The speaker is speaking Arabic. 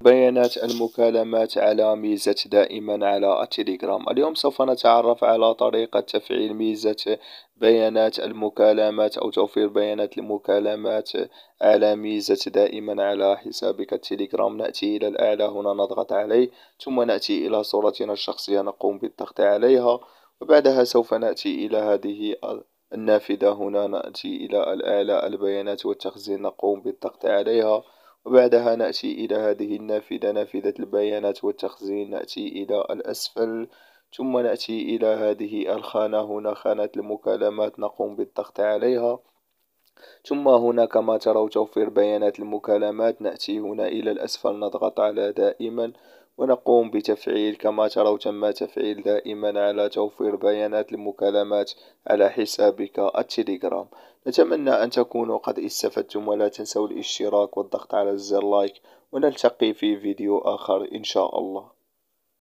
بيانات المكالمات على ميزة دائما على التليجرام اليوم سوف نتعرف على طريقة تفعيل ميزة بيانات المكالمات أو توفير بيانات المكالمات على ميزة دائما على حسابك التليجرام نأتي إلى الأعلى هنا نضغط عليه ثم نأتي إلى صورتنا الشخصية نقوم بالضغط عليها وبعدها سوف نأتي إلى هذه النافذة هنا نأتي إلى الأعلى البيانات والتخزين نقوم بالضغط عليها وبعدها نأتي إلى هذه النافذة نافذة البيانات والتخزين نأتي إلى الأسفل ثم نأتي إلى هذه الخانة هنا خانة المكالمات نقوم بالضغط عليها ثم هنا كما تروا توفير بيانات المكالمات نأتي هنا إلى الأسفل نضغط على دائما ونقوم بتفعيل كما تروا تم تفعيل دائما على توفير بيانات المكالمات على حسابك التليجرام نتمنى أن تكونوا قد استفدتم ولا تنسوا الاشتراك والضغط على زر لايك ونلتقي في فيديو آخر إن شاء الله